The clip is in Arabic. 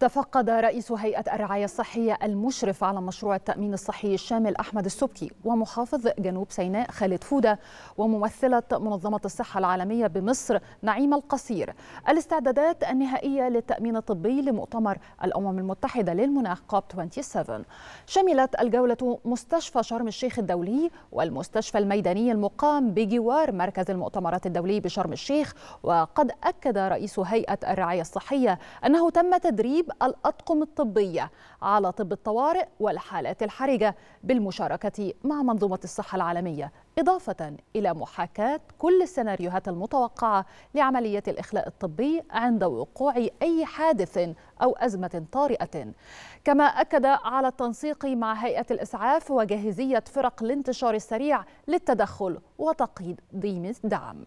تفقد رئيس هيئة الرعاية الصحية المشرف على مشروع التأمين الصحي الشامل أحمد السبكي ومحافظ جنوب سيناء خالد فودة وممثلة منظمة الصحة العالمية بمصر نعيم القصير الاستعدادات النهائية للتأمين الطبي لمؤتمر الأمم المتحدة للمناخ كوب 27 شملت الجولة مستشفى شرم الشيخ الدولي والمستشفى الميداني المقام بجوار مركز المؤتمرات الدولي بشرم الشيخ وقد أكد رئيس هيئة الرعاية الصحية أنه تم تدريب الأطقم الطبية على طب الطوارئ والحالات الحرجة بالمشاركة مع منظومة الصحة العالمية إضافة إلى محاكاة كل السيناريوهات المتوقعة لعملية الإخلاء الطبي عند وقوع أي حادث أو أزمة طارئة كما أكد على التنسيق مع هيئة الإسعاف وجاهزية فرق الانتشار السريع للتدخل وتقييد دعم